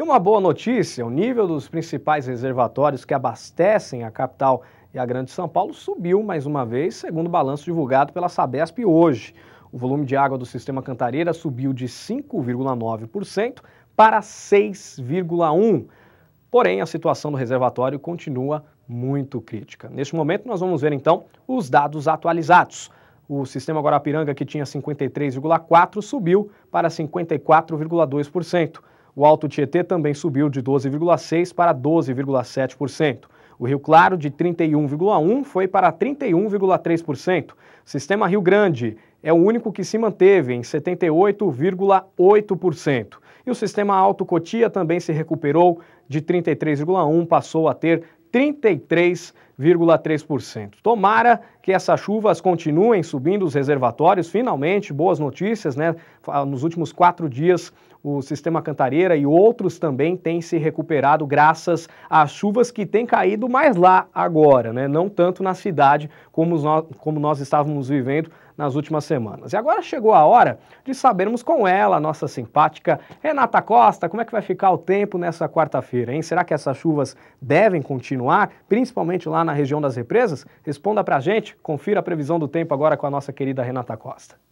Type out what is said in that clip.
E uma boa notícia: o nível dos principais reservatórios que abastecem a capital e a Grande São Paulo subiu mais uma vez, segundo o balanço divulgado pela Sabesp hoje. O volume de água do sistema Cantareira subiu de 5,9% para 6,1%. Porém, a situação do reservatório continua muito crítica. Neste momento, nós vamos ver então os dados atualizados. O sistema Guarapiranga, que tinha 53,4%, subiu para 54,2%. O Alto Tietê também subiu de 12,6% para 12,7%. O Rio Claro, de 31,1%, foi para 31,3%. Sistema Rio Grande é o único que se manteve em 78,8%. E o Sistema Alto Cotia também se recuperou de 33,1%, passou a ter 33%. 0,3%. Tomara que essas chuvas continuem subindo os reservatórios. Finalmente, boas notícias, né? Nos últimos quatro dias, o sistema Cantareira e outros também têm se recuperado graças às chuvas que têm caído mais lá agora, né? Não tanto na cidade como nós, como nós estávamos vivendo nas últimas semanas. E agora chegou a hora de sabermos com ela, nossa simpática Renata Costa, como é que vai ficar o tempo nessa quarta-feira, hein? Será que essas chuvas devem continuar, principalmente lá na na região das represas? Responda pra gente, confira a previsão do tempo agora com a nossa querida Renata Costa.